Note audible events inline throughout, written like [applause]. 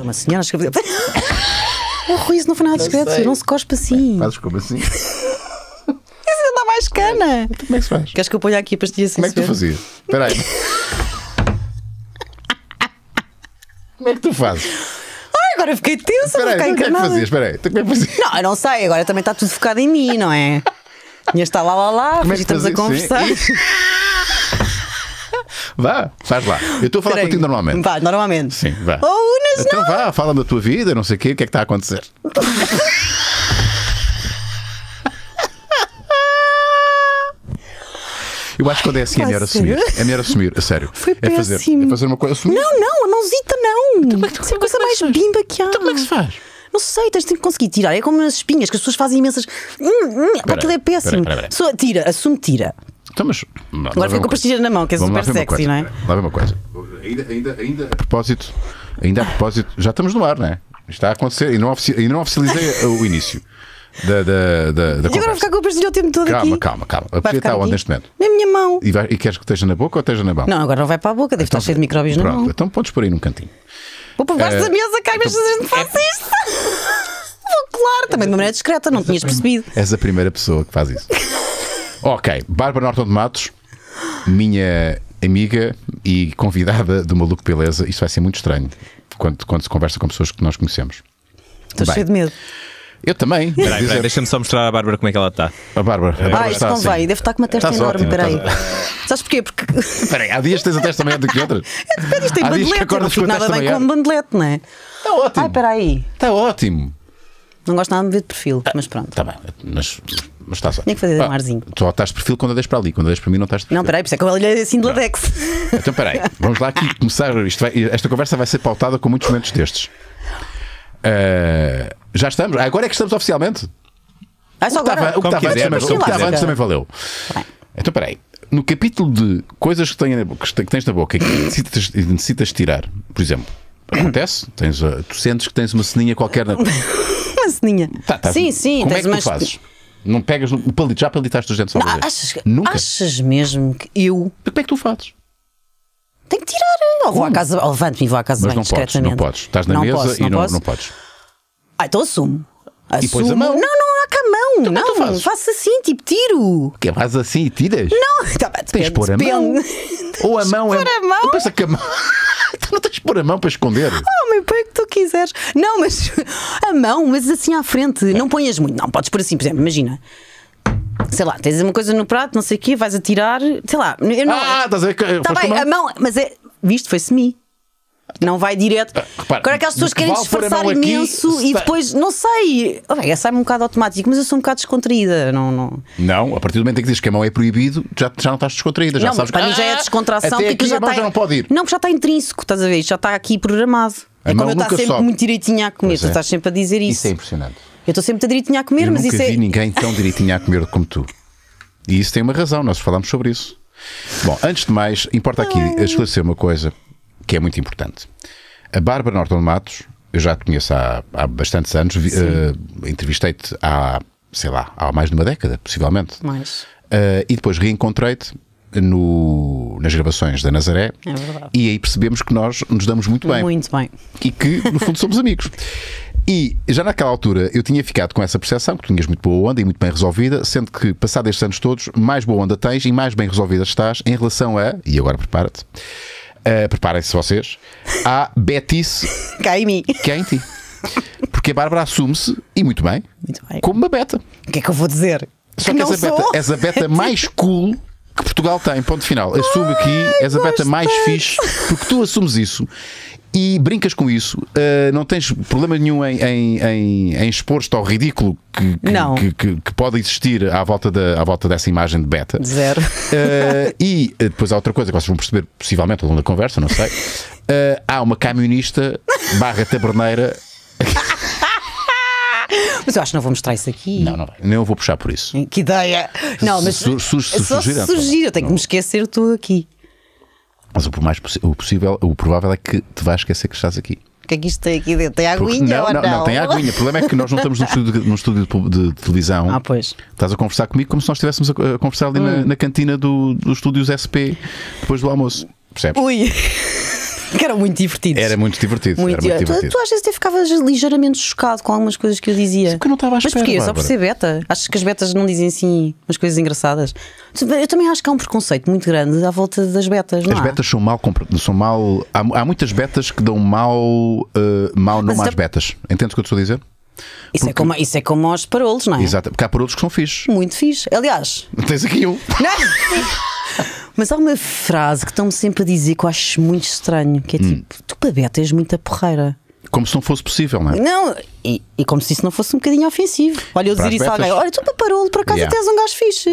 É uma senhora escreveu. O [laughs] oh, Rui, isso não foi nada discreto, não se cospe assim. Fazes como assim? [laughs] isso ainda mais cana. Então como é que se faz? Queres que eu ponha aqui a pastilha assim? Como é que tu fazias? Espera aí. como é que tu fazes? agora fiquei tensa, Peraí, fiquei encarnada. Como é que fazias? Espera aí, como então é que fazias? Não, eu não sei, agora também está tudo focado em mim, não é? [laughs] Minha está lá, lá, lá, como é que estamos fazia? a conversar. Vá, faz lá. Eu estou a falar contigo normalmente. Vá, normalmente. Sim, vá. Ou oh, unas então não. vá, fala da tua vida, não sei o quê, o que é que está a acontecer. Eu acho que quando é assim é melhor assumir. É melhor assumir, a sério. Foi é fazer, é fazer uma coisa. Assumir. Não, não, a mãozita não. Então, é Isso é a é coisa mais bimba que há. Então como é que se faz? Não sei, tens de conseguir tirar. É como as espinhas que as pessoas fazem imensas. Hum, hum, aquilo é péssimo. Pera, pera, pera. Só tira, assume, tira. Então, mas, não, Agora ficou pastilha na mão, que é super sexy, coisa, não é? Lá vem uma coisa. Ainda, ainda, ainda. A propósito, ainda a propósito, já estamos no ar, não é? Está a acontecer, ainda não, ofici... ainda não oficializei [laughs] o início. Da, da, da, da e agora ficar com o pastilho o tempo todo calma, aqui. Calma, calma, calma. Vai ficar onde neste momento? Na minha mão. E, vai, e, queres que esteja na boca ou esteja na mão? Não, agora não vai para a boca, deve então, estar cheio de micróbios pronto, na mão. Então podes pôr aí num cantinho. Vou para baixo uh, da mesa, cai, mas a gente faz isto. Vou colar, também de uma maneira discreta, não tinhas percebido. És a primeira pessoa que faz isso. [laughs] Ok, Bárbara Norton de Matos, minha amiga e convidada do Maluco Beleza. Isso vai ser muito estranho quando, quando se conversa com pessoas que nós conhecemos. Estou cheio de medo. Eu também. Peraí, peraí, deixa-me só mostrar à Bárbara como é que ela está. A Bárbara. A Bárbara ah, isso convém. Assim. Deve estar com uma testa Estás enorme. Espera aí. Sabes porquê? Porque. aí. há dias tens a testa maior do que outras. É, de isto tem bandelete. Que não fico nada bem maior. com um bandelete, não é? Está ótimo. Ai, peraí. Está ótimo. Não gosto nada de ver de perfil, ah, mas pronto. Está bem, mas mas está só. Tem que fazer um ah, arzinho. Só estás de perfil quando deixas para ali, quando deixas para mim não estás de perfil. Não, peraí, por isso é que eu olhei assim do latex. [laughs] Então peraí, vamos lá aqui começar. Vai, esta conversa vai ser pautada com muitos momentos destes. Uh, já estamos? Ah, agora é que estamos oficialmente? Ah, só o que agora, estava antes, antes também valeu. Bem. Então peraí no capítulo de coisas que, têm, que tens na boca que necessitas, necessitas tirar, por exemplo, acontece? Tens, tu sentes que tens uma ceninha qualquer na. [laughs] uma ceninha. Tá, tá, sim, sim. Como é que tu fazes? Não pegas o palito. Já palitaste os dentes não, achas, Nunca. Achas mesmo que eu. Mas como é que tu fazes? Tenho que tirar. Eh, ou vou à casa. Ou levanto-me e vou à casa Mas bem, não podes, não podes. Estás na não mesa posso, e não, não, não podes. Ah, então assumo. assumo. E pões a mão. Não, não mão, então, é não, não faço assim, tipo tiro. Que é, faz assim e tiras? Não, [laughs] tá, depende, tens de pôr a mão. Ou a mão é. Pôr a mão? Pensa que a mão não tens de pôr a mão para esconder. Homem, ah, oh, põe o que tu quiseres. Não, mas [laughs] a mão, mas assim à frente. É. Não ponhas muito. Não, podes pôr assim, por exemplo, imagina sei lá, tens uma coisa no prato, não sei o quê, vais atirar, sei lá. Eu não, ah, estás a ver? Tá bem, a mão, mas é. Visto, foi semi. Não vai direto. Ah, repara, Agora aquelas pessoas que querem disfarçar imenso aqui, e depois, não sei, olha, é sai-me um bocado automático, mas eu sou um bocado descontraída. Não, não. não a partir do momento em que dizes que a mão é proibido, já, já não estás descontraída, já não, sabes para que. mim já é ah, descontração, até aqui já, a mão está, já não pode ir. Não, porque já está intrínseco, estás a ver? Já está aqui programado. A é como eu estou tá sempre sobe. muito direitinha a comer, é. tu estás sempre a dizer isso. Isso é impressionante. Eu estou sempre direitinha a comer, eu mas isso é. Não vi ninguém tão direitinha a comer como tu. E isso tem uma razão, nós falámos sobre isso. Bom, antes de mais, importa aqui esclarecer uma coisa que é muito importante. A Bárbara Norton Matos, eu já te conheço há, há bastantes anos, uh, entrevistei-te há, sei lá, há mais de uma década, possivelmente. Mais. Uh, e depois reencontrei-te no, nas gravações da Nazaré. É verdade. E aí percebemos que nós nos damos muito bem. Muito bem. E que, no fundo, somos amigos. E já naquela altura eu tinha ficado com essa percepção que tinhas muito boa onda e muito bem resolvida, sendo que, passados estes anos todos, mais boa onda tens e mais bem resolvida estás em relação a. E agora prepara-te Uh, Preparem-se vocês. à Betice. [laughs] Cá em mim. em ti. Porque a Bárbara assume-se, e muito bem, muito bem, como uma beta. O que é que eu vou dizer? Só que, que és, a beta, és a beta mais [laughs] cool que Portugal tem, ponto final. Assume aqui, és a beta mais fixe, porque tu assumes isso e brincas com isso, uh, não tens problema nenhum em, em, em, em expor-te ao ridículo que que, que, que, pode existir à volta, da, à volta dessa imagem de beta. Zero. Uh, e eh, depois há outra coisa que vocês vão perceber, possivelmente, ao longo da conversa, não sei. Uh, há uma camionista barra taberneira. Mas eu acho que não vou mostrar isso aqui. Não, não vai. Nem eu vou puxar por isso. Que ideia! Não, mas. Se, su, su, só surgir, então, surgir eu tenho não. que me esquecer tudo aqui. Mas o mais o possível, o provável é que te vais esquecer que estás aqui. O que é que isto tem aqui dentro? Tem aguinha não, ou não? Não, não tem aguinha. O problema é que nós não estamos num estúdio, num estúdio de, de, televisão. Ah, pois. Estás a conversar comigo como se nós estivéssemos a, conversar ali hum. na, na, cantina do, dos estúdios SP depois do almoço. Percebes? Ui! que eram muito divertidos. Era muito divertido. Muito, era muito divertido. Tu, tu, às vezes até ficavas ligeiramente chocado com algumas coisas que eu dizia. Porque eu não estava a espera. Mas porquê? Só por ser beta? Achas que as betas não dizem assim umas coisas engraçadas? Eu também acho que há um preconceito muito grande à volta das betas. Não as há? betas são mal. São mal há, há muitas betas que dão mal, uh, mal não às é- betas. Entendes o que eu estou a dizer? Isso, é porque... é como, isso é como aos parolos, não é? Exato, porque há parolos que são fixos. Muito fixos. Aliás, tens aqui um. Não! Mas há uma frase que estão-me sempre a dizer que eu acho muito estranho, que é hum. tipo, tu Pabeta és muita porreira. Como se não fosse possível, não é? Não, e, e como se isso não fosse um bocadinho ofensivo. Olha, eu dizer isso a alguém, olha, tu paparolo, por acaso yeah. até és um gajo fixe.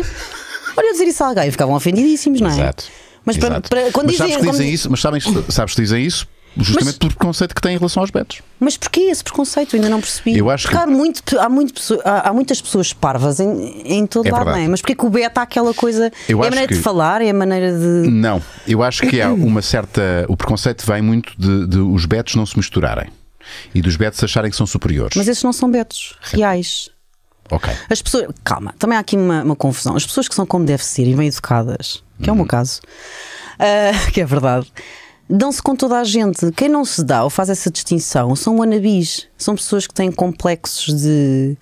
Olha, eu dizer isso a alguém, ficavam ofendidíssimos, não é? Exato. Mas, para, para, quando mas dizem, sabes que dizem isso, mas sabes, sabes que dizem isso Justamente mas, pelo preconceito que tem em relação aos betos. Mas porquê esse preconceito? Eu ainda não percebi. Eu acho Porque que... há, muito, há, muito, há, há muitas pessoas parvas em, em todo é lado, não é? Mas porquê que o beto há aquela coisa. Eu é a maneira que... de falar, é a maneira de. Não, eu acho que há uma certa. O preconceito vem muito de, de os betos não se misturarem e dos betos acharem que são superiores. Mas esses não são betos reais. Ok. As pessoas. Calma, também há aqui uma, uma confusão. As pessoas que são como deve ser e bem educadas, que uhum. é o meu uhum. caso, uh, [laughs] que é verdade dão-se com toda a gente. Quem não se dá ou faz essa distinção são wannabis, são pessoas que têm complexos de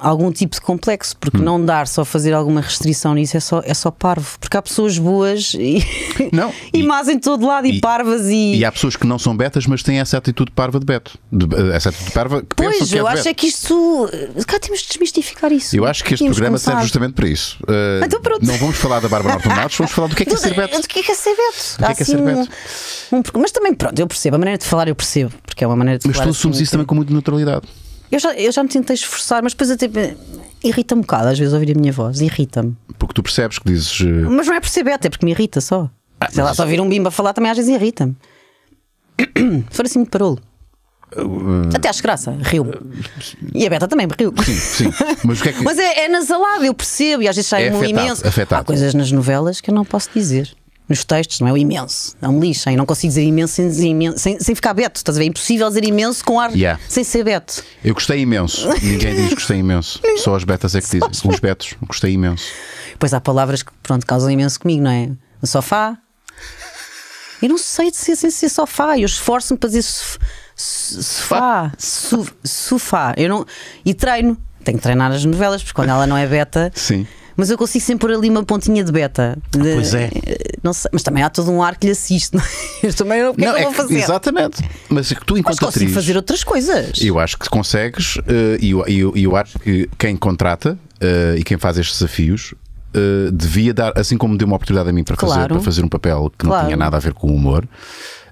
algum tipo de complexo, porque hum. não dar só fazer alguma restrição nisso é só, é só parvo, porque há pessoas boas [laughs] e, não, e, e más em todo lado e, e, parvas e. E há pessoas que não são betas, mas têm essa atitude parva de beto. De, eh, essa atitude parva que Pois, que é eu é acho é que isto. Eh, cá temos de desmistificar isso. Eu acho que este programa começar. serve justamente para isso. Uh, então pronto. Não vamos falar da Bárbara Formatos, vamos falar do que é que é ser beto. Do que é que é ser beto. É que é ser assim beto? Um, um, mas também, pronto, eu percebo. A maneira de falar eu percebo, porque é uma maneira de mas falar. Mas tu assumes assim, isso também com muita neutralidade. Eu já, eu já me tentei esforçar, mas depois eu irrita-me um bocado às vezes ouvir a minha voz, irrita-me. Porque tu percebes que dizes. Eh, mas não é perceber, até porque me irrita só. Ah, Sei lá, só ouvir um bimba falar também às vezes irrita-me. Se for assim, de parou. Uh, Até acho graça, riu. Uh, eh, e a Beta também riu. Sim, sim. Mas, é, que... [laughs] Mas é, é, nasalado, eu percebo, e às vezes sai é um afetado, imenso. Afetado. Há coisas nas novelas que eu não posso dizer nos textos, não é? O imenso. Não me lixem, não consigo dizer imenso sem, dizer imenso, sem, sem ficar beto. Estás a ver? É impossível dizer imenso com ar yeah. sem ser beto. Eu gostei imenso. Ninguém diz gostei imenso. [laughs] Só as betas é que dizem. Os betos, gostei imenso. Pois há palavras que, pronto, causam imenso comigo, não é? O sofá. Eu não sei dizer sem ser sofá. Eu esforço-me para dizer sofá. Sofá. Eu não... E treino. Tenho que treinar as novelas, porque quando ela não é beta. Sim mas eu consigo sempre pôr ali uma pontinha de beta. De, ah, pois é. Eh, não sei, mas também há todo um ar que lhe assiste. [laughs] É? eu também não, o que é não, é que eu é vou fazer? Exatamente. Mas tu, enquanto mas atriz. fazer outras coisas. Eu acho que consegues, eh, e eu, eu, eu acho que quem contrata eh, e quem faz estes desafios Uh, devia dar, assim como deu uma oportunidade a mim para, claro. fazer, para fazer um papel que claro. não tinha nada a ver com o humor,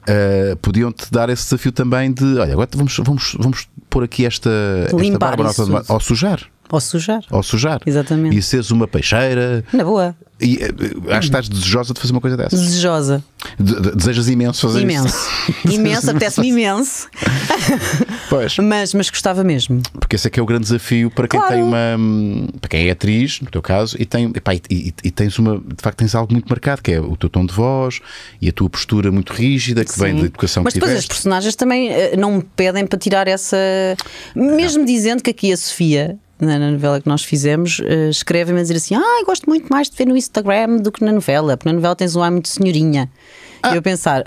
uh, podiam-te dar esse desafio também de olha, agora vamos, vamos, vamos pôr aqui esta, Limpar esta barba ao sujar. Ou sujar. Ou sujar. Exatamente. E seres uma peixeira. Na boa. E eh, eh, acho que estás desejosa de fazer uma coisa dessa. Desejosa. desejas imenso fazer imenso. isso. [laughs] Imenso. apetece-me imenso. [laughs] Pois. Mas, mas gostava mesmo. Porque esse é que é o grande desafio para quem claro. tem uma. Hum, para quem é atriz, no teu caso, e, tem, epá, e, e, e, tens uma. de facto tens algo muito marcado, que é o teu tom de voz e a tua postura muito rígida, que Sim. vem da educação mas que depois as personagens também eh, não me pedem para tirar essa. mesmo não. dizendo que aqui a Sofia na, na novela que nós fizemos, uh, escreve-me a dizer assim: Ah, gosto muito mais de ver no Instagram do que na novela, porque na novela tens um ar muito senhorinha. Ah. E eu ah. pensar: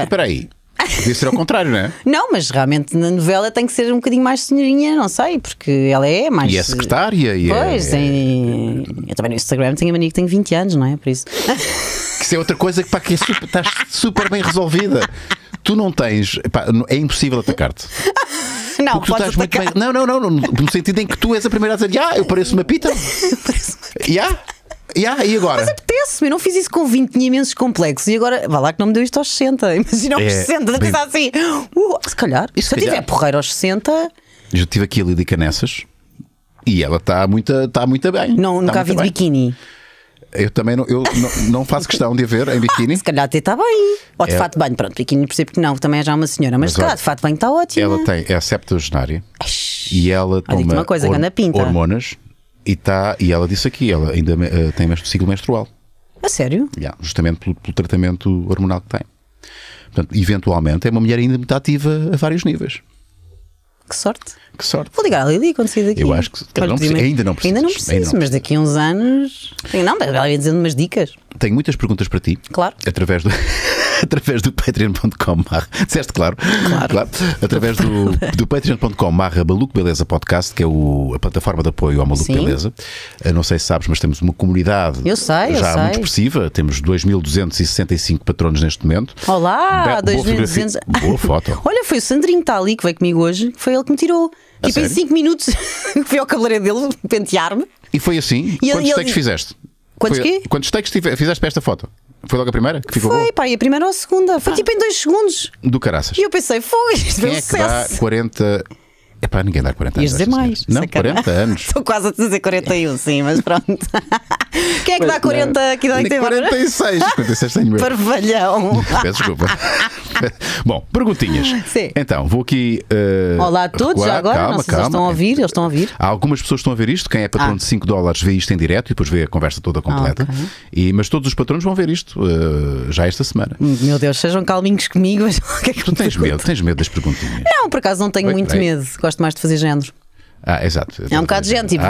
Espera aí. Podia ser ao contrário, não é? [laughs] não, mas realmente na novela tem que ser um bocadinho mais senhorinha, não sei, porque ela é mais. E é secretária e é- Pois, é... Em... eu também no Instagram tenho a mania que tenho 20 anos, não é? Por isso. [laughs] que isso é outra coisa que, pá, que é super, estás super bem resolvida. Tu não tens. Pá, é impossível atacar-te. Não, tu estás muito bem... não, não, não, no sentido em que tu és a primeira a dizer, ah, eu pareço uma pita. [laughs] pareço uma pita. Yeah? Yeah, e agora? Mas apetece-me, eu não fiz isso com 20, tinha imensos complexos. E agora, vá lá que não me deu isto aos 60. [laughs] Imagina aos é, 60, bem... pensar assim, uh, se calhar, se, se calhar. eu tiver porreiro aos 60. Já tive aqui a Lídia Nessas e ela está muito, tá muito bem. Não, tá nunca a vi de biquíni. Eu também não, eu não, não faço questão de a ver em biquíni. Se calhar até está bem. Ou de é. fato bem, pronto, biquíni percebo que não, também é já uma senhora, mas, mas se calhar de fato bem está ótimo. Ela tem, é septuagenária e ela toma uma coisa, hor pinta. hormonas e, tá, e ela disse aqui, ela ainda uh, tem ciclo menstrual. A sério? Yeah, justamente pelo, pelo tratamento hormonal que tem. Portanto, eventualmente é uma mulher ainda muito ativa a vários níveis. Que sorte! Que sorte. Vou ligar à Lili quando sair daqui. Eu acho que não preciso, ainda não preciso. Ainda não preciso, mas daqui a uns anos. Não, ela ia dizendo umas dicas. Tenho muitas perguntas para ti. Claro. Através do. [laughs] através do patreon.com disseste claro, claro, claro. através do, do patreon.com barra Maluco Beleza Podcast, que é o, a plataforma de apoio ao Maluco Sim. Beleza. Eu não sei se sabes, mas temos uma comunidade eu sei, já muito expressiva, temos 2.265 patronos neste momento. Olá, 2.200. Boa, boa foto. [laughs] Olha, foi o Sandrinho que está ali, que veio comigo hoje, foi ele que me tirou. A tipo, sério? em 5 minutos [laughs] fui ao cabeleireiro dele pentear-me. E foi assim? E Quantos ele, takes ele... fizeste? Quantos foi, quê? Quantos takes fizeste para esta foto? Foi logo a primeira que ficou? Foi, boa? pá, e a primeira ou a segunda. Foi ah. tipo em 2 segundos. Do caraças. E eu pensei, foi, isto Quem é sucesso. É que dá 40 é para ninguém dar 40 anos. Ias dizer mais. Não, sacana. 40 anos. [laughs] Estou quase a dizer 41, sim, mas pronto. [laughs] Quem é que dá 40 aqui dá 46. 46 tenho mesmo. Parvalhão. [laughs] Peço desculpa. Bom, perguntinhas. Sim. Então, vou aqui. Uh, Olá a todos, já agora. Calma, não calma. estão a ouvir, eles estão a ouvir. Há algumas pessoas que estão a ver isto. Quem é ah. patrão ah. de 5 dólares vê isto em direto e depois vê a conversa toda completa. Ah, okay. e, mas todos os patrões vão ver isto uh, já esta semana. Meu Deus, sejam calminhos comigo. Mas o que é que tu tens medo? Tens medo das perguntinhas? Não, por acaso não tenho Bem, muito medo gosto mais de fazer género. Ah, exato. É um bocado de género, tipo,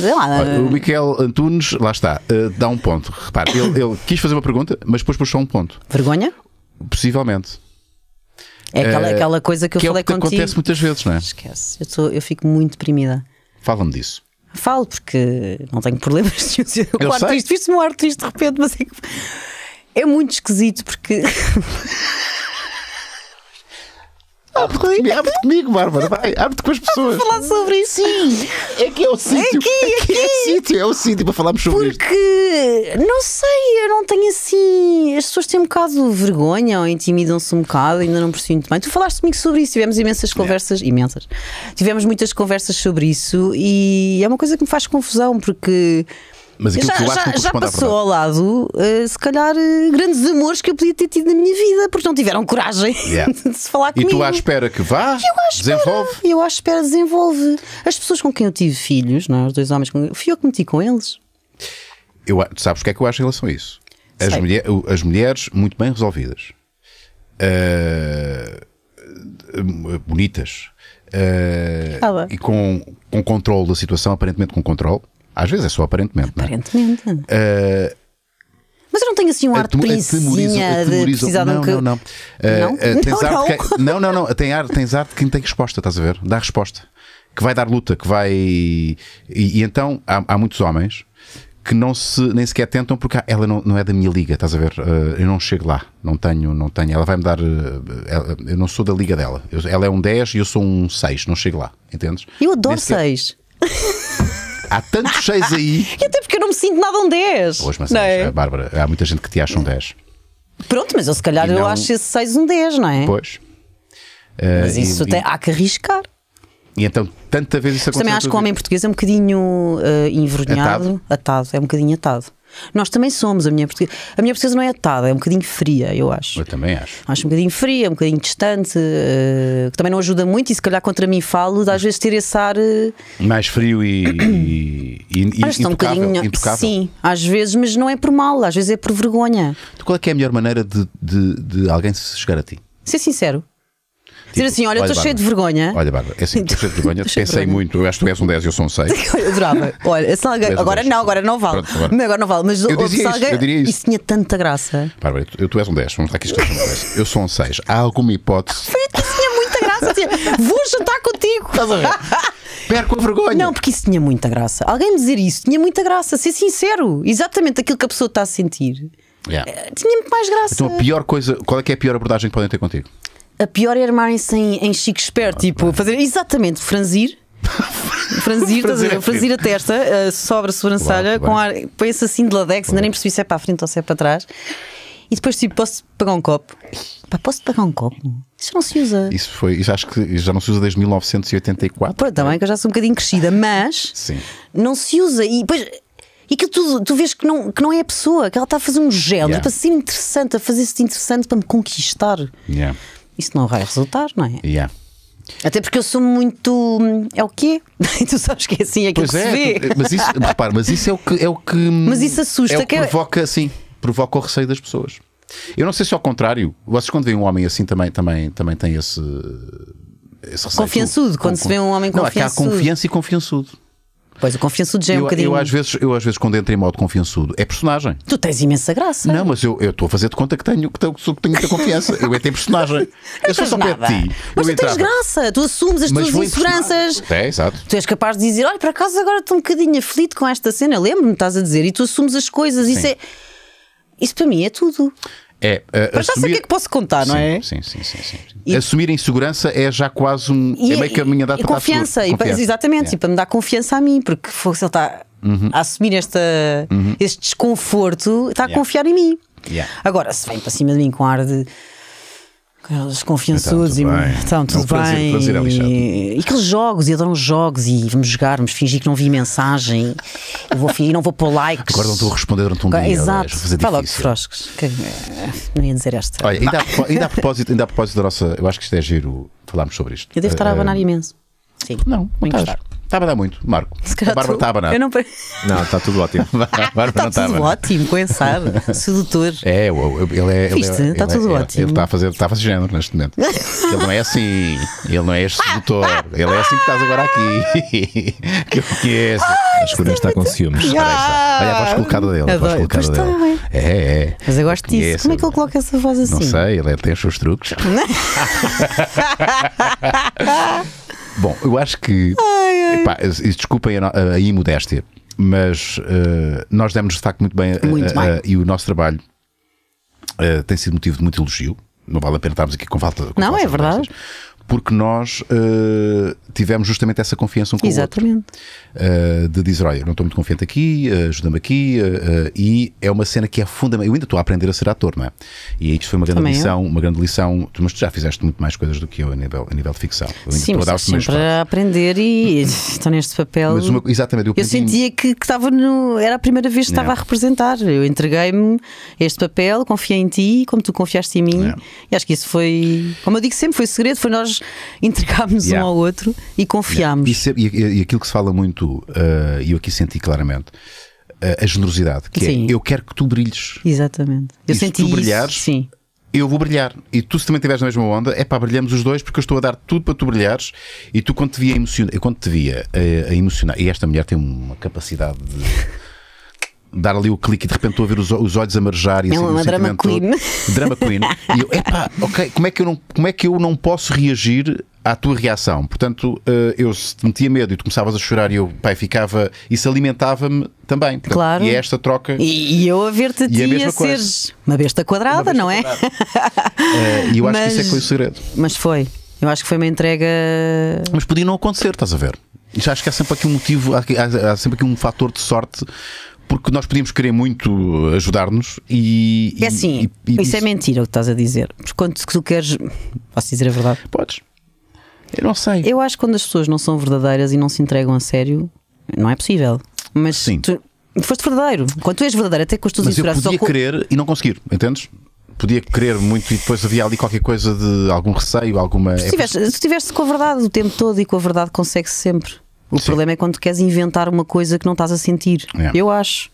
sei lá. Eh. O Miquel Antunes, lá está, uh, dá um ponto. Repare, ele, ele, quis fazer uma pergunta, mas depois puxou um ponto. Vergonha? Possivelmente. É aquela, uh, aquela coisa que, que eu falei é o que contigo. acontece muitas vezes, não é? Esquece. Eu, eu fico muito deprimida. Fala-me disso. Falo, porque não tenho problemas [laughs] nenhum. Eu o artista, fiz-me um artista de repente, mas é, é muito esquisito porque. [laughs] Abre-te comigo, abre comigo, Bárbara. Vai, abre-te com as pessoas. Vamos falar sobre isso. Sim, aqui é, é o sítio. Aqui, é é aqui. é o sítio, é o sítio para falarmos sobre isso. Porque, isto. não sei, eu não tenho assim. As pessoas têm um bocado vergonha ou intimidam-se um bocado, ainda não percebi muito bem. Tu falaste comigo sobre isso, tivemos imensas conversas, é. imensas. Tivemos muitas conversas sobre isso e é uma coisa que me faz confusão porque. Mas aquilo já, que eu acho já, já passou ao lado, uh, se calhar, uh, grandes amores que eu podia ter tido na minha vida, porque não tiveram coragem [laughs] yeah. de se falar comigo. E tu à espera que vá? Eu à espera, desenvolve? Eu à espera desenvolve. As pessoas com quem eu tive filhos, não, é? os dois homens, com... fui eu que meti com eles. Eu, sabes o que é que eu acho em relação a isso? As, mulher, as mulheres muito bem resolvidas, uh, bonitas uh, e com, com controle da situação, aparentemente com controle. Às vezes é só aparentemente, aparentemente. não é? Aparentemente. Eh, Mas eu não tenho assim um ar de princesinha de precisar não, de um... Não, não, eh, não. Eh, não, é, não. não, não, Tem ar, tens ar de quem tem resposta, estás a ver? Dá resposta. Que vai dar luta, que vai... E, e então, há, há, muitos homens que não se, nem sequer tentam porque ela não, não é da minha liga, estás a ver? Uh, eu não chego lá, não tenho, não tenho. Ela vai-me dar... ela, eu não sou da liga dela. Eu, ela é um 10 e eu sou um 6, não chego lá, entendes? Eu adoro sequer... 6. [laughs] há tantos 6 aí. [laughs] e até porque eu não me sinto nada um 10. Pois, mas não é, é? é? Bárbara, há muita gente que te acha um 10. Pronto, mas eu se calhar não... eu acho esse 6 um 10, não é? Pois. Uh, mas eh, isso e, tem... e... há que arriscar. E então, tanta vez isso aconteceu. também acho que o homem português é um bocadinho uh, envergonhado, atado. atado. é um bocadinho atado. Nós também somos. A minha portuguesa, a minha portuguesa não é atada, é um bocadinho fria, eu acho. Eu também acho. Acho um bocadinho fria, um bocadinho distante, uh, que também não ajuda muito. E se calhar contra mim falo, de às vezes ter esse ar. Uh... Mais frio e. [coughs] e, e, e intocável, um bocadinho, intocável. Sim, às vezes, mas não é por mal, às vezes é por vergonha. Qual é, é a melhor maneira de, de, de alguém se chegar a ti? Ser sincero. Dizer tipo, assim, olha, estou cheio de vergonha. Olha, Bárbara, é assim, estou cheio de vergonha, [laughs] pensei muito, eu acho que tu és um 10 e eu sou um 6. [laughs] eu adorava. Olha, se alguém. Agora não, agora não vale. Pronto, agora. agora. não vale, mas eu dizia se alguém. Eu diria isso. isso tinha tanta graça. Bárbara, tu, tu és um 10, vamos lá aqui isto é um 10. Eu sou um 6. Há alguma hipótese. Isso tinha muita graça. Tinha, Vou jantar contigo. Estás a ver? [laughs] Perco a vergonha. Não, porque isso tinha muita graça. Alguém dizer isso tinha muita graça, ser sincero. Exatamente aquilo que a pessoa está a sentir. Yeah. Eh, tinha muito mais graça. Então, a pior coisa, qual é que é a pior abordagem que podem ter contigo? a pior é armarem-se em, em chique esperto, tipo, fazer exatamente franzir. [laughs] franzir, franzir, a, é franzir a testa, uh, eh, sobra a sobrancelha, com ar, põe-se assim de ladex, ainda nem percebi se é para a frente ou se é para trás. E depois, tipo, posso pagar um copo? Pá, posso pagar um copo? Isso não se usa. Isso foi, isso acho que já não se usa desde 1984. Pronto, é? também é? que eu já sou um bocadinho crescida, mas Sim. não se usa. E depois. E que tu, tu vês que não, que não é a pessoa, que ela está a fazer um gel yeah. para tipo assim ser interessante, a fazer-se interessante para me conquistar. Yeah isso não vai resultar, não é? Yeah. Até porque eu sou muito. É o quê? [laughs] tu sabes que é assim, é aquilo pois é que é, se vê. Mas isso, repara, mas isso é o que. É o que mas isso assusta, é o que, que é- provoca, sim, provoca o receio das pessoas. Eu não sei se ao contrário, vocês quando veem um homem assim também, também, também têm esse. esse receio. Confiançudo, quando com, se vê um homem confiançudo. Não, é que há confiança e confiançudo. Pois, o confiançudo já é eu, um bocadinho. Eu às, vezes, eu às vezes, quando entro em modo confiançudo, é personagem. Tu tens imensa graça. Não, mas eu estou a fazer de conta que tenho, que tenho, que tenho muita confiança. eu entro em personagem. [laughs] eu sou só perto de ti. Mas eu tu entrava. tens graça, tu assumes as mas tuas inseguranças. É, exato. Tu és capaz de dizer: olha, por acaso agora estou um bocadinho aflito com esta cena, lembro-me, estás a dizer, e tu assumes as coisas. Isso é. Isso para mim é tudo. É, uh, Mas já assumir... sei o que é que posso contar, não sim, é? Sim, sim, sim. sim, sim. E... Assumir insegurança é já quase um. E, é meio que a minha data e confiança, confiança. exatamente, é. e para me dar confiança a mim, porque se ele está uhum. a assumir esta, uhum. este desconforto, está a confiar em mim. Yeah. Agora, se vem para cima de mim com ar de eles confiançudos então, e estão é tudo bem. Prazer, e, e aqueles jogos, e adoram jogos, e vamos jogar, vamos fingir que não vi mensagem, eu vou fingir, não vou pôr likes. Agora não estou a responder durante um dia. Exato. Aliás, Vai logo, froscos. Que, eh, não ia dizer esta. Olha, ainda, a, ainda, a propósito, ainda a propósito da nossa. Eu acho que isto é giro falarmos sobre isto. Eu devo estar a eh, abanar imenso. Sim. Não, não muito estar. Estava a dar muito, Marco. A Bárbara está a abanar. Eu não... não, está tudo ótimo. [laughs] Bárbara está não está tudo é? ótimo, coensado, sedutor. É, é, ele é. Viste? É, tá ele é, está ele tudo é, ótimo. Ele está a fazer, está a fazer género neste momento. Ele não é assim. Ele não é este sedutor. Ele é assim que estás agora aqui. que [laughs] eu é a escurinha está com ciúmes. Ah, Olha a voz colocada dele. A voz colocada dele. é, é. Mas eu gosto disso. Como é que ele coloca essa voz assim? Não sei, ele tem os seus truques. [laughs] Bom, eu acho que. Ai, ai. Epá, desculpem a, a imodéstia, mas uh, nós demos de facto muito bem, eh, muito a, eh, a, bem. e o nosso trabalho uh, tem sido motivo de muito elogio. Não vale a pena estarmos aqui com falta. Com não, é verdade porque nós uh, tivemos justamente essa confiança um com Exatamente. o outro. Uh, de dizer, olha, não estou muito confiante aqui, uh, ajuda-me aqui, uh, e é uma cena que é fundamental. Eu ainda estou a aprender a ser ator, não é? E isto foi uma grande Também lição, eu. uma grande lição, mas tu já fizeste muito mais coisas do que eu a nível, a nível de ficção. Eu ainda Sim, estou a dar sempre a aprender e [laughs] estou neste papel. Mas uma, exatamente, eu, eu sentia que, que, estava no. Era a primeira vez que não. estava é. a representar. Eu entreguei-me este papel, confiei em ti, como tu confiaste em mim, não. É. e acho que isso foi, como eu digo sempre, foi segredo, foi nós entregámos yeah. um ao outro e confiámos. Yeah. E, e, aquilo que se fala muito, eh, e uh, eu aqui senti claramente, uh, a generosidade, que é, sim. é eu quero que tu brilhes. Exatamente. Eu e senti se tu brilhares, isso, sim eu vou brilhar. E tu, se também estiveres na mesma onda, é pá, brilhamos os dois porque eu estou a dar tudo para tu brilhares. E tu, quando te via emocionar, quando te via a, eh, a emocionar, e esta mulher tem uma capacidade de dar ali o clique e de repente estou a ver os, os olhos a marjar e é assim, é uma um drama queen. [laughs] drama queen. E eu, epá, ok, como é, que eu não, como é que eu não posso reagir à tua reação? Portanto, eh, eu sentia medo e tu começavas a chorar e eu, pai, ficava. Isso alimentava-me também. Portanto, claro. E é esta troca. E, e eu a ver-te a é a, a seres uma besta quadrada, uma besta não é? Quadrada. Eh, e eu acho mas, que isso é que foi o segredo. Mas foi. Eu acho que foi uma entrega. Mas podia não acontecer, estás a ver? Já acho que há sempre aqui um motivo, há, há sempre aqui um fator de sorte porque nós podíamos querer muito ajudar-nos e. É assim, e, e, isso é mentira o que estás a dizer. Porque quando tu queres. Posso dizer a verdade? Podes. Eu não sei. Eu acho que quando as pessoas não são verdadeiras e não se entregam a sério, não é possível. Mas Sim. tu foste verdadeiro. Quando tu és verdadeiro, até com os teus Mas eu podia querer e não conseguir, entendes? Podia querer muito e depois havia ali qualquer coisa de algum receio, alguma. Se estivesse, se estivesse com a verdade o tempo todo e com a verdade consegue-se sempre. O Sim. problema é quando queres inventar uma coisa que não estás a sentir. Eu acho.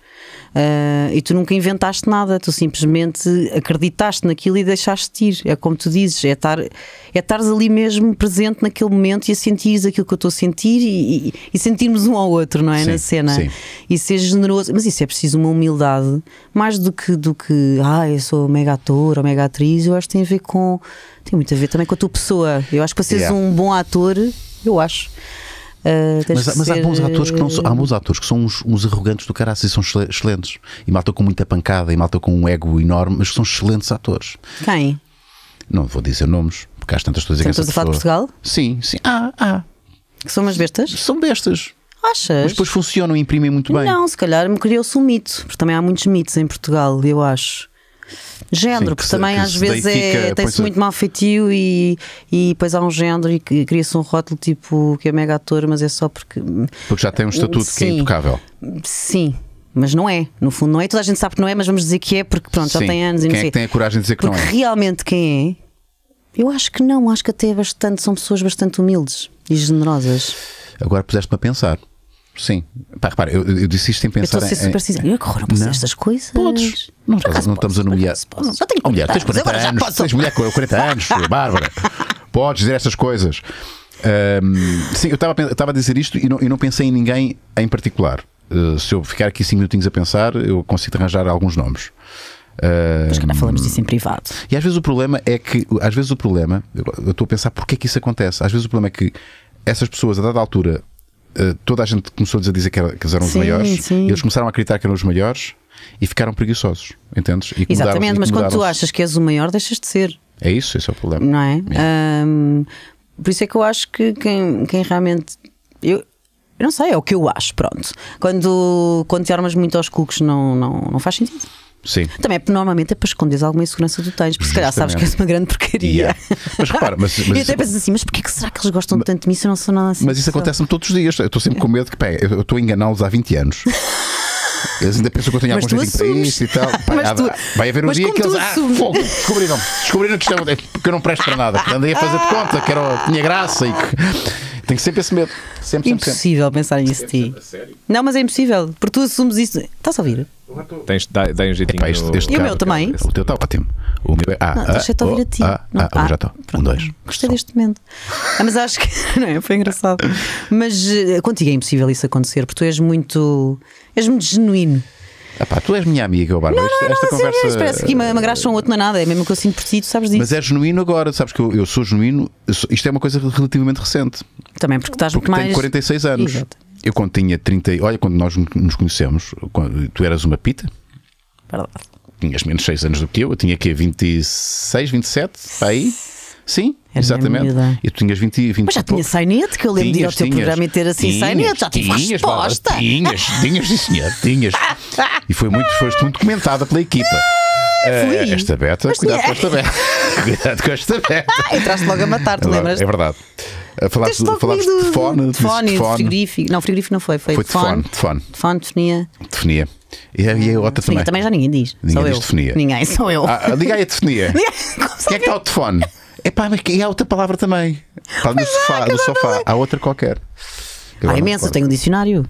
Uh, e tu nunca inventaste nada, tu simplesmente acreditaste naquilo e deixaste ir. É como tu dizes, é estar é ali mesmo presente naquele momento e a sentires aquilo que eu estou a sentir e, e, e sentirmos um ao outro, não é? Sim, Na cena. Sim. E ser generoso. Mas isso é preciso uma humildade, mais do que, do que ah, eu sou mega ator ou mega atriz. Eu acho que tem a ver com. tem muito a ver também com a tua pessoa. Eu acho que para seres yeah. um bom ator, eu acho. Uh, ah, mas, mas há bons atores que não são, há hum, bons atores que são uns, uns arrogantes do caraças e são excelentes. E malta com muita pancada e malta com um ego enorme, mas são excelentes atores. Quem? Não vou dizer nomes, porque há tantas coisas Estamos a de Portugal? Sim, sim. Ah, ah. Que são umas bestas? São bestas. Achas? Mas depois funcionam e imprimem muito bem. Não, se calhar me criou-se um mito, porque também há muitos mitos em Portugal, eu acho género, porque também às vezes é, tem-se é. muito é. mal feitio e, e depois há um género e cria-se um rótulo tipo que é mega ator, mas é só porque. Porque já tem um estatuto Sim. que é intocável. Sim. Mas não é, no fundo não é. Toda a gente sabe que não é, mas vamos dizer que é porque pronto, Sim. já tem anos e quem não é sei. tem a coragem de dizer que porque não é? realmente quem é? Eu acho que não, acho que até é bastante, são pessoas bastante humildes e generosas. Agora puseste-me a pensar. Sim. Pá, repara, eu, eu disse isto sem pensar. Eu estou a ser supersticiosa. Em... Eu agora posso estas coisas. Podes. Não, não, não estamos a nomear. só tenho 40 mulher, tens 40 anos. anos. Já Tens mulher com 40 anos, Bárbara. Podes dizer estas coisas. Um, sim, eu estava a dizer isto e não, e não pensei em ninguém em particular. Uh, se eu ficar aqui 5 minutinhos a pensar, eu consigo arranjar alguns nomes. Uh, Mas calhar falamos disso em privado. E às vezes o problema é que, às vezes o problema, eu estou a pensar porque é que isso acontece. Às vezes o problema é que essas pessoas, a dada altura, eh, toda a gente começou-lhes a dizer que, era, que eram os maiores sim. e eles começaram a acreditar que eram os maiores e ficaram preguiçosos, entendes? E Exatamente, mas quando tu achas que és o maior, deixas de ser. É isso, esse é o problema. Não é? é. Um, por isso é que eu acho que quem, quem realmente. Eu, eu não sei, é o que eu acho, pronto. Quando, quando te armas muito aos cucos, não, não, não faz sentido. Sim. Também é normalmente é para esconderes alguma insegurança que tu tens, porque Justamente. se calhar sabes que és uma grande porcaria. Yeah. Mas repara, mas, [laughs] mas eu até pensas assim, mas porquê que será que eles gostam mas, tanto de mim se eu não sou nada assim? Mas isso acontece-me todos os dias. Eu estou sempre com medo que, pé, eu estou a enganá-los há 20 anos. Eles ainda pensam que eu tenho algum jeitinho para isso e tal. [laughs] tu... Vai haver um mas dia que eles. Ah, fogo! Descobriram, descobriram que, estão, é é, que eu não presto para nada. Andei a fazer de conta que era, tinha graça e que. Tenho sempre esse medo. Sempre, impossível sempre. pensar nisso ti. Não, mas é impossível, porque tu assumes isso. Estás a ouvir? Tens, dá, dá um jeitinho. Epá, este, este e o meu também. É- o teu está ótimo. O meu é. Ah, não, estou a ouvir a ti. Ah, ah, já estou. Um, dois. Gostei deste momento. Ah, mas acho que. [laughs] Não é? Foi engraçado. Mas eh, contigo é impossível isso acontecer, porque tu és muito. És muito genuíno. Ah pá, tu és minha amiga, Bárbara. Não, esta, não, esta não, é, conversa. Sim, parece que uma, uma graxa um outro não é nada. É mesmo que eu sinto por ti, tu sabes disso. Mas é genuíno agora, sabes que eu, eu sou genuíno. Isto é uma coisa relativamente recente. Também porque estás porque muito mais. Tenho 46 anos. Exato eu quando tinha 30. Olha, quando nós nos conhecemos, tu eras uma pita. Verdade. Tinhas menos 6 anos do que eu, eu tinha aqui 26, 27, para aí. Sim, Era exatamente. E tu tinhas 20, 20 Mas já tinha sainete, que eu lembro tinhas, de ir ao teu tinhas, programa e ter assim sainete, já tinhas, resposta. Bala, tinhas, tinhas, sim senhor, tinhas. [laughs] E foi muito, foste muito comentada pela equipa. Fui. Eh, esta beta, Mas cuidado tinha... com esta beta. [laughs] cuidado com esta beta. Ah, [laughs] entraste logo a matar, te é lembras? É verdade. A falar de, falaste de fone, de fone, de fone. frigorífico. Não, frigorífico não foi, foi, foi de fone. De fone, de fone, telefonia. Telefonia. E a, é, e a é outra telefonia também. também já ninguém diz. Ninguém sou diz eu. telefonia. Ninguém, sou eu. Ah, liga ah, aí a telefonia. [laughs] Quem é que está o telefone? É pá, mas e há outra palavra também. Está no sofá, no sofá. Há outra qualquer. Eu há imenso, tenho um dicionário.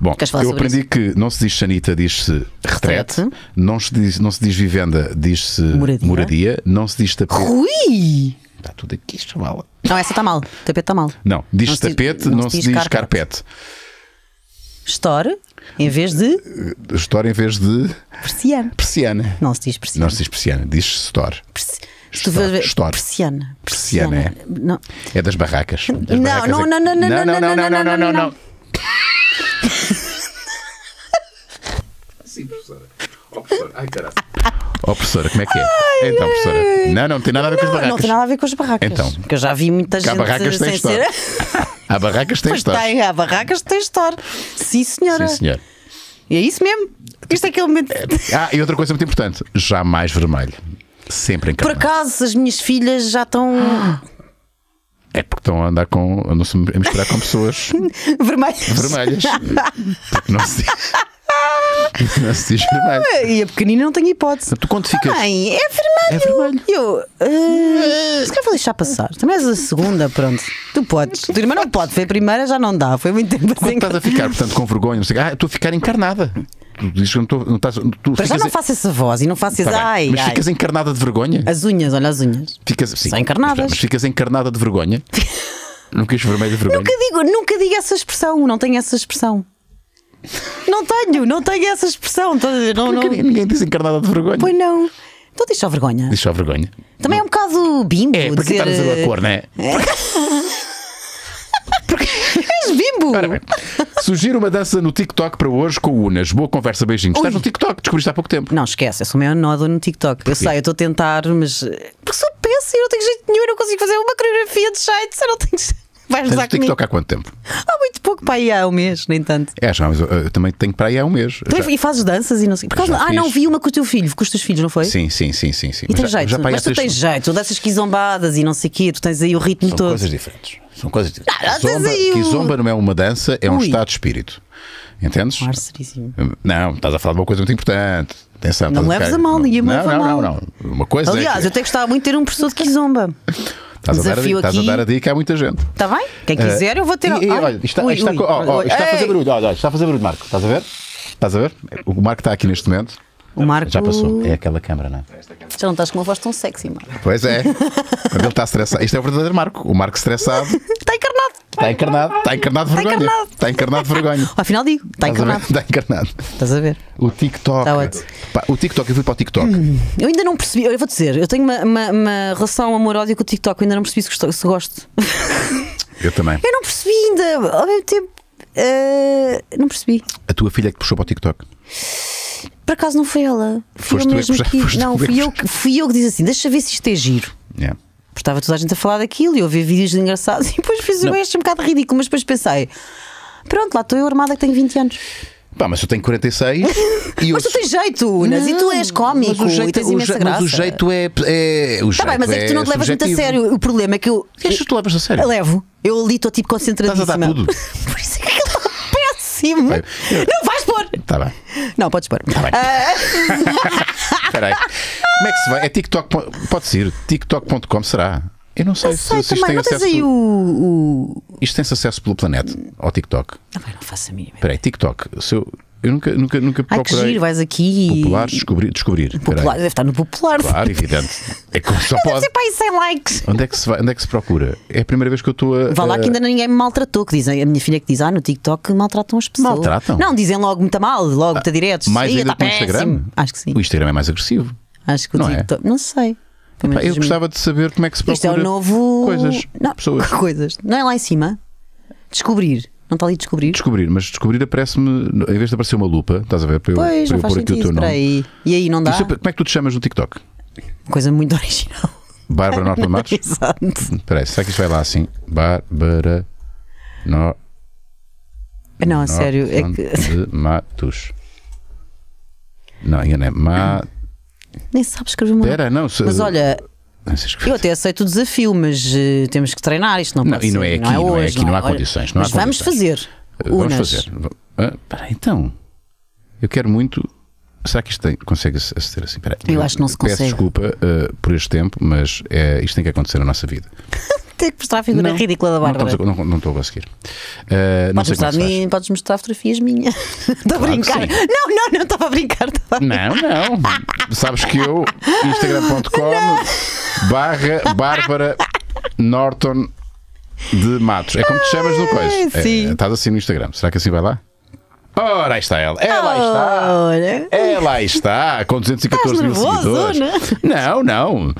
Bom, eu aprendi isso? que não se diz sanita, diz-se retrete, retrete. Não, se diz, não se diz vivenda, diz-se moradia. moradia. não se diz tapete. Rui! Está tudo aqui, chavala. Não, essa está mal. O tapete está mal. Não, diz não tapete, se, não, não, se diz, diz carpete. Store em vez de. Store em vez de. Persiana. Persiana. Não se diz persiana. Não se diz persiana, diz store. Persi... Store. Persiana. Persiana, é. Não. É das barracas. não, não, não, não, não, não, não, não, não, não, não, não, não. Sim, professora. Oh, professora. Ai, caralho. Ó, oh, professora, como é que é? Ai, então, professora. Não, não tem nada a ver com as barracas. Não tem nada a ver com as barracas. Então. Porque eu já vi muita gente. Há barracas têm história. há barracas tem história. Tem, há barracas tem história. Sim, senhora. Sim, senhor. E é isso mesmo. Isto é aquele momento. É, ah, e outra coisa muito importante: jamais vermelho. Sempre em Por acaso, as minhas filhas já estão. É porque estão a andar com. a misturar com pessoas. [laughs] vermelhas. Vermelhas. [laughs] Porque não se diz. Não se diz vermelho. Ah, é. e a pequenina não tem hipótese. Tu quando tá ficas. Mãe, é vermelho. É vermelho. E eu. Uh, se calhar vou deixar passar. Também és a segunda, pronto. Tu podes. Tu irmã não pode. Foi a primeira, já não dá. Foi muito tempo assim. estás a ficar, portanto, com vergonha, não sei, ah, estou a ficar encarnada. Tu que não, tô, não estás. Tu já não faço essa voz e não faço Tá ai, mas ai. ficas encarnada de vergonha? As unhas, olha as unhas. Ficas, sim, São encarnadas. Mas ficas encarnada de vergonha? [laughs] Nunca és vermelho de vergonha? Nunca digo, nunca digo essa expressão, não tenho essa expressão. Não tenho, não tenho essa expressão. Não, não... Ninguém diz encarnada de vergonha. Pois não. Então diz só vergonha. Diz só vergonha. Também não. é um bocado bimbo. É, porque dizer... estás a cor, não é? é. Porque... [laughs] És bimbo! Ora bem, sugiro uma dança no TikTok para hoje com o Unas. Boa conversa, beijinhos. Ui. Estás no TikTok, descobriste há pouco tempo. Não, esquece, eu sou meio nódoa no TikTok. Porquê? Eu sei, eu estou a tentar, mas. Eh, porque sou péssimo, eu não tenho jeito nenhum, eu não consigo fazer uma coreografia de jeito, eu não tenho jeito vais usar comigo. TikTok há quanto tempo? Há muito pouco, para aí há um mês, nem tanto. É, já, mas eu, eu também tenho para aí há um mês. Já... E fazes danças e não sei. causa... Ah, não, vi uma com o teu filho, com os teus filhos, não foi? Sim, sim, sim, sim. sim. E mas tens já, jeito, já mas, mas tu tens jeito, tu danças quizombadas e não sei o quê, tu tens aí o ritmo São todo. São coisas diferentes. São coisas diferentes. quizomba ah, não é uma dança, é Ui. um estado de espírito. Entendes? Um Não, estás a falar de uma coisa muito importante. Atenção, não leves a mal, ninguém não, não, não, não. Uma coisa é Aliás, é que... eu até gostava muito de ter um professor de quizomba. Estás a, dar, estás a dar a dica a muita gente. Está bem? Quem eh, quiser, eu vou ter. olha, está, está, a fazer barulho. Olha, olha, está a fazer barulho, Marco. Estás a ver? Estás a ver? O Marco está aqui neste momento. O Marco... Já passou. É aquela câmara, não é? Já não estás com uma voz tão sexy, Marco. Pois é. Quando ele está estressado. Isto é o verdadeiro Marco. O Marco estressado. [laughs] está encarnado. Está encarnado, está tá encarnado de vergonha. Está encarnado de vergonha. Afinal digo, tá está encarnado. Está encarnado. Estás a ver? O TikTok. Tá Pá, o TikTok, eu fui para o TikTok. Hum, eu ainda não percebi, eu vou dizer, eu tenho uma, uma, uma relação amorosa com o TikTok, eu ainda não percebi se, se gosto. Eu também. Eu não percebi ainda, ao mesmo tempo. Uh, não percebi. A tua filha é que puxou para o TikTok? Por acaso não foi ela. foi eu mesmo que. Não, fui eu, fui eu que disse assim: deixa ver se isto é giro. Yeah. Porque estava toda a gente a falar daquilo e eu ouvi vídeos engraçados [laughs] e depois fiz o este um bocado ridículo, mas depois pensei: pronto, lá estou eu armada que tenho 20 anos. Pá, mas eu tenho 46 e [laughs] Mas tu tens jeito, Unas, e tu és cómico mas o jeito, e tens imensa o je, Mas o jeito é. é o jeito tá bem, mas é, que tu não é te levas subjetivo. muito a sério. O problema é que eu. Que Achas que tu levas a sério? Eu levo. Eu ali estou tipo concentradíssima. Estás a dar tudo. [laughs] Por isso é que ele está péssimo. Bem, eu... Não vais pôr! Está bem. Não, podes pôr. Está bem. Uh... Espera aí. Como é que se vai? É TikTok. Pode ser. TikTok.com será? Eu não sei, não sei se, se tem acesso. Aí o, o... Isto tem acesso pelo planeta, ao TikTok. Não, ah, não faço a mínima. Espera aí, TikTok. Se eu, eu nunca, nunca, nunca procurei. Ai, que giro, vais aqui. Popular, descobrir. descobrir popular, deve estar no popular. Claro, evidente. É que só [laughs] pode. Deve ser para aí 100 likes. Onde é, que se vai, onde é que se procura? É a primeira vez que eu estou a. Vá lá que ainda ninguém me maltratou. Que dizem, a minha filha que diz, ah, no TikTok maltratam as pessoas. Maltratam? Não, dizem logo muito mal, logo ah, direto. Mais ainda tá que o Instagram? Acho que sim. O Instagram é mais agressivo. Acho que o não é? TikTok. É? Não sei. Epá, eu gostava de saber como é que se procura. Isto é o novo. Coisas. Não, pessoas. [laughs] Coisas. Não é lá em cima? Descobrir. Não está ali descobrir? Descobrir, mas descobrir aparece-me, em vez de aparecer uma lupa, estás a ver? Para pois, eu, para eu pôr aqui o teu nome. Aí. E aí não dá? Isso, é como é que tu te chamas no TikTok? Coisa muito [laughs] original. Bárbara Norton Matos? [laughs] Exato. Espera aí, será que isto vai lá assim? Bárbara Norton Não, a sério. É que... Matos. Não, é. Ma... Nem sabes escrever uma. Pera, não. Se... Mas olha, eu até aceito o desafio, mas uh, temos que treinar isto, não, não pode e não É aqui, é não é, não hoje, é aqui, não, há é? olha, condições. Não mas há vamos condições. fazer. Eh, Unas. Vamos fazer. Ah, então, eu quero muito. Será que isto tem, consegue aceder assim? Pera, eu, eu acho que não se consegue. Peço desculpa uh, por este tempo, mas é, isto tem que acontecer na nossa vida. [laughs] ter que mostrar a figura não, ridícula da Bárbara. Não, estou a conseguir. Uh, podes, é mostrar mim, podes mostrar fotografias minhas. [laughs] Estou claro a brincar. Não, não, não estava a brincar. A brincar. Não, não. Sabes que eu, instagram.com barra Bárbara Norton de Matos. É como te chamas no coisa. Sim. É, estás assim no Instagram. Será que assim vai lá? Ora, aí está ela. Ela é, está. Ela é, está, com 214 mil seguidores. Não, é? não.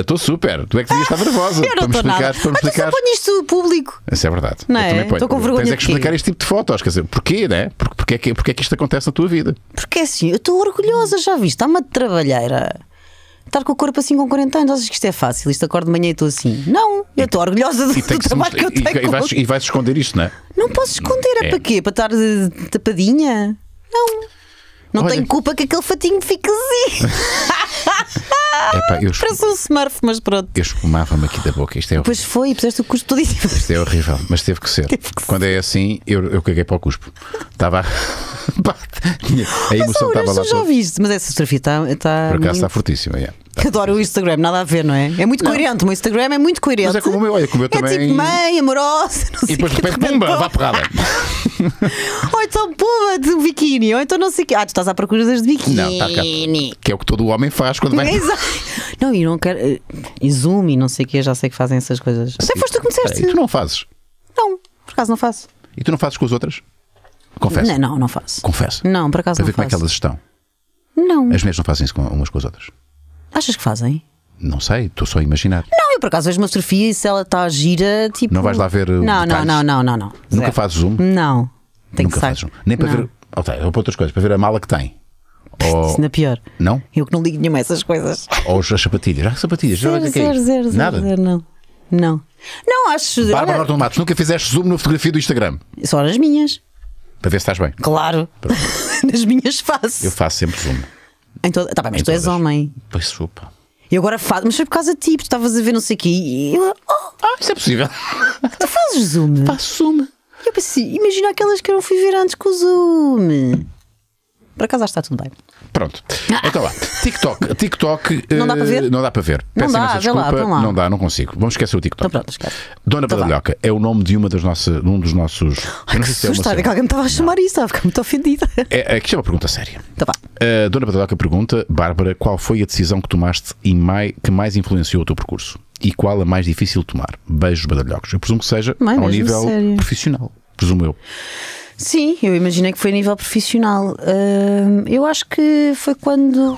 Estou uh, super. Tu é que devias estar nervosa. Eu não estou nada. Para explicar. Ah, tu isto público. Isso é verdade. Não é? Estou com vergonha Tens é que explicar este tipo de fotos. Quer dizer, porquê, né? Porque, é que, porque é que isto acontece na tua vida? Porque assim, eu estou orgulhosa, já viste? Está uma trabalheira estar com o corpo assim com 40 anos, achas que isto é fácil? Isto acordo de manhã e estou assim. Não, eu estou orgulhosa do, do trabalho que eu tenho. E, e, vais, e vais esconder isto, não é? Não posso esconder, é, é. para quê? Para estar eh, tapadinha? Não. Não Olha... tenho culpa que aquele fatinho fique assim. [laughs] Epá, é eu Parece um Smurf, mas pronto. Eu espumava-me aqui da boca. Isto é horrível. Pois foi, puseste o cuspo todíssimo. Isto é horrível, mas teve que ser. Teve que Quando ser. é assim, eu, eu caguei para o cuspo. Estava. a [laughs] a emoção estava lá. já ouviste, mas essa fotografia está. está Por acaso está fortíssima, é. Adoro o Instagram, nada a ver, não é? É muito não. coerente, o meu Instagram é muito coerente. Mas é como o meu, olha, como eu é tipo também. Tipo mãe, amorosa, não sei E depois de repente, pumba, vá porrada. [laughs] ou então pula de biquíni, ou então não sei o quê. Ah, tu estás à procura das de biquíni. Não, tá cá. Tá. Que é o que todo homem faz quando vai. Exato. Não, e não quero. E eh, zoom e não sei o quê, já sei que fazem essas coisas. Até foste tu que me disseste. E tu não fazes? Não, por acaso não faço. E tu não fazes com as outras? Confesso. Não, não, não faço. Confesso. Não, por acaso Para não ver como é que elas estão. Não. As mulheres não fazem isso com- umas com as outras. Achas que fazem? Não sei, estou só a imaginar. Não, eu por acaso vejo uma Sofia e se ela está gira, tipo. Não vais lá ver, Não, não, não, não, não, não. Nunca fazes zoom? Não. Tem Nunca que Fazes um. Nem para não. ver. Ou, tá, ou para outras coisas, para ver a mala que tem. Ou... Isso na pior. Não? Eu que não ligo nenhuma a essas coisas. Ou as sapatilhas. Ah, sapatilhas. Zero, é zero, zero, zero, Nada? Zero, não. Não. Não acho. Bárbara Norton Matos, nunca fizeste zoom na fotografia do Instagram? Só nas minhas. Para ver se estás bem. Claro. [laughs] nas minhas faço. Eu faço sempre zoom. Em toda... Tá bem, mas em tu todas. és homem. Pois supa. E agora faço, mas foi por causa de ti, tu estavas a ver não sei o quê e eu. Oh. Ah, isso é possível. Tu fazes zoom? Faço zoom. E eu pensei, imagina aquelas que eu não fui ver antes com o Zoom. Para casar está tudo bem. Pronto. Então lá. TikTok. TikTok. [laughs] Eh, não dá para ver? Não dá para ver. Peço não dá, desculpa. Lá, lá. Não dá, não consigo. Vamos esquecer o TikTok. Então pronto, esquece. Dona então Badalhoca é o nome de uma das nossas, um dos nossos. Ai, que susto, é que alguém me estava a chamar não. isso, estava muito ofendida. É, aqui é, é uma pergunta séria. Então vá. Uh, Dona Badalhoca pergunta, Bárbara, qual foi a decisão que tomaste e mai, que mais influenciou o teu percurso? E qual a mais difícil de tomar? Beijos badalhocos. Eu presumo que seja ao nível sério. profissional, presumo eu. Sim, eu imaginei que foi a nível profissional. Uh, eu acho que foi quando